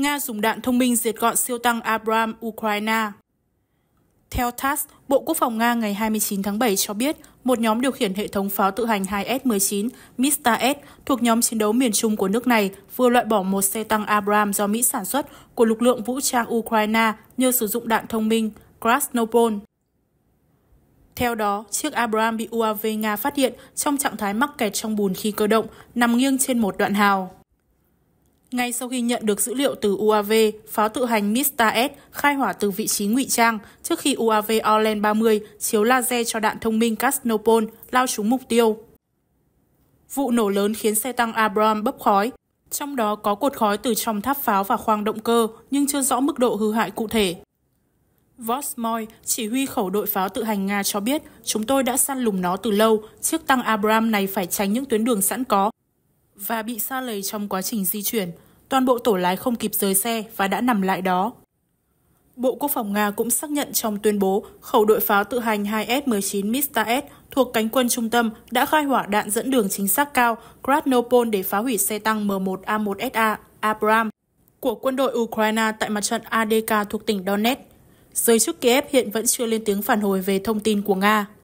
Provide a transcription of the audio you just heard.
Nga dùng đạn thông minh diệt gọn siêu tăng Abram Ukraine. Theo TASS, Bộ Quốc phòng Nga ngày 29 tháng 7 cho biết, một nhóm điều khiển hệ thống pháo tự hành 2S-19 Mista-S thuộc nhóm chiến đấu miền Trung của nước này vừa loại bỏ một xe tăng Abram do Mỹ sản xuất của lực lượng vũ trang Ukraine nhờ sử dụng đạn thông minh Krasnopol. Theo đó, chiếc Abram bị UAV Nga phát hiện trong trạng thái mắc kẹt trong bùn khi cơ động, nằm nghiêng trên một đoạn hào. Ngay sau khi nhận được dữ liệu từ UAV, pháo tự hành Mista S khai hỏa từ vị trí ngụy trang trước khi UAV Orlen 30 chiếu laser cho đạn thông minh Casnopol lao trúng mục tiêu. Vụ nổ lớn khiến xe tăng Abram bốc khói, trong đó có cột khói từ trong tháp pháo và khoang động cơ nhưng chưa rõ mức độ hư hại cụ thể. Vosmoy, chỉ huy khẩu đội pháo tự hành Nga cho biết, chúng tôi đã săn lùng nó từ lâu, chiếc tăng Abram này phải tránh những tuyến đường sẵn có và bị xa lầy trong quá trình di chuyển. Toàn bộ tổ lái không kịp rời xe và đã nằm lại đó. Bộ Quốc phòng Nga cũng xác nhận trong tuyên bố khẩu đội pháo tự hành 2S-19 Mista S thuộc cánh quân trung tâm đã khai hỏa đạn dẫn đường chính xác cao Krasnopol để phá hủy xe tăng M1A1SA Abram của quân đội Ukraine tại mặt trận ADK thuộc tỉnh Donetsk. Giới chức Kiev hiện vẫn chưa lên tiếng phản hồi về thông tin của Nga.